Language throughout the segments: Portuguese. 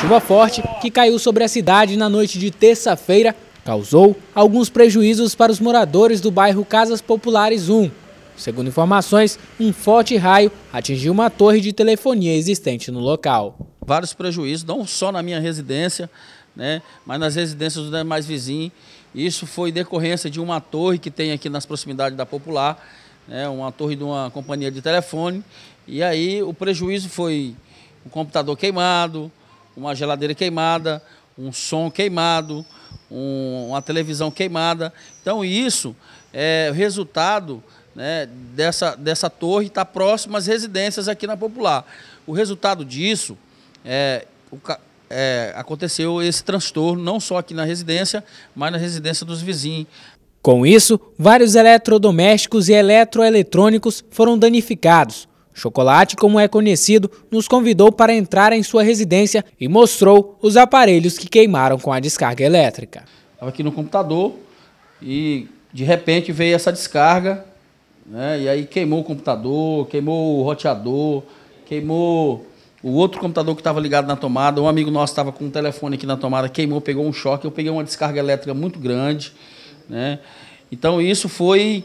Chuva forte que caiu sobre a cidade na noite de terça-feira causou alguns prejuízos para os moradores do bairro Casas Populares 1. Segundo informações, um forte raio atingiu uma torre de telefonia existente no local. Vários prejuízos, não só na minha residência, né, mas nas residências dos demais vizinhos. Isso foi decorrência de uma torre que tem aqui nas proximidades da Popular, né, uma torre de uma companhia de telefone. E aí o prejuízo foi um computador queimado, uma geladeira queimada, um som queimado, um, uma televisão queimada. Então isso é resultado né, dessa, dessa torre está próximo às residências aqui na Popular. O resultado disso é, o, é, aconteceu esse transtorno não só aqui na residência, mas na residência dos vizinhos. Com isso, vários eletrodomésticos e eletroeletrônicos foram danificados. Chocolate, como é conhecido, nos convidou para entrar em sua residência e mostrou os aparelhos que queimaram com a descarga elétrica. Estava aqui no computador e de repente veio essa descarga, né? e aí queimou o computador, queimou o roteador, queimou o outro computador que estava ligado na tomada. Um amigo nosso estava com um telefone aqui na tomada, queimou, pegou um choque. Eu peguei uma descarga elétrica muito grande. Né? Então isso foi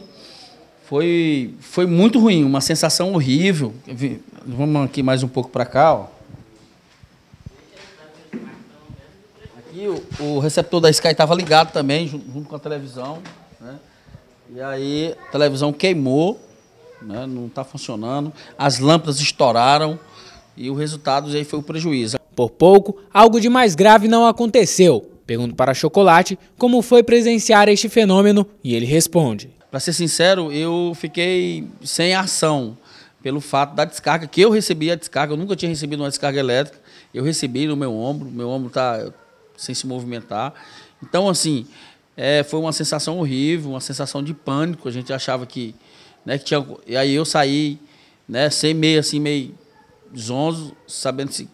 foi foi muito ruim, uma sensação horrível. Vamos aqui mais um pouco para cá, ó. Aqui o, o receptor da Sky estava ligado também junto com a televisão, né? E aí a televisão queimou, né? não está funcionando, as lâmpadas estouraram e o resultado aí foi o prejuízo. Por pouco, algo de mais grave não aconteceu, Pergunto para Chocolate como foi presenciar este fenômeno e ele responde. Para ser sincero, eu fiquei sem ação pelo fato da descarga que eu recebi a descarga, eu nunca tinha recebido uma descarga elétrica. Eu recebi no meu ombro, meu ombro está sem se movimentar. Então assim, é, foi uma sensação horrível, uma sensação de pânico. A gente achava que, né, que tinha, e aí eu saí, né, sem meio assim meio zonzo, sabendo se,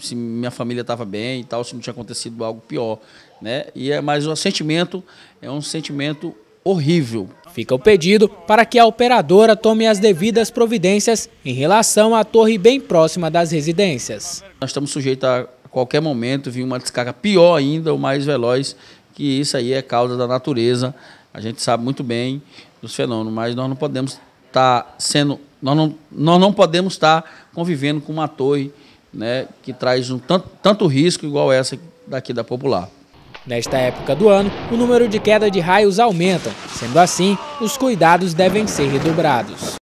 se minha família estava bem e tal, se não tinha acontecido algo pior, né? E é, mas o sentimento é um sentimento horrível. Fica o pedido para que a operadora tome as devidas providências em relação à torre bem próxima das residências. Nós estamos sujeitos a qualquer momento vir uma descarga pior ainda ou mais veloz, que isso aí é causa da natureza. A gente sabe muito bem dos fenômenos, mas nós não podemos tá sendo. Nós não, nós não podemos estar tá convivendo com uma torre né, que traz um tanto, tanto risco igual essa daqui da Popular. Nesta época do ano, o número de queda de raios aumenta. Sendo assim, os cuidados devem ser redobrados.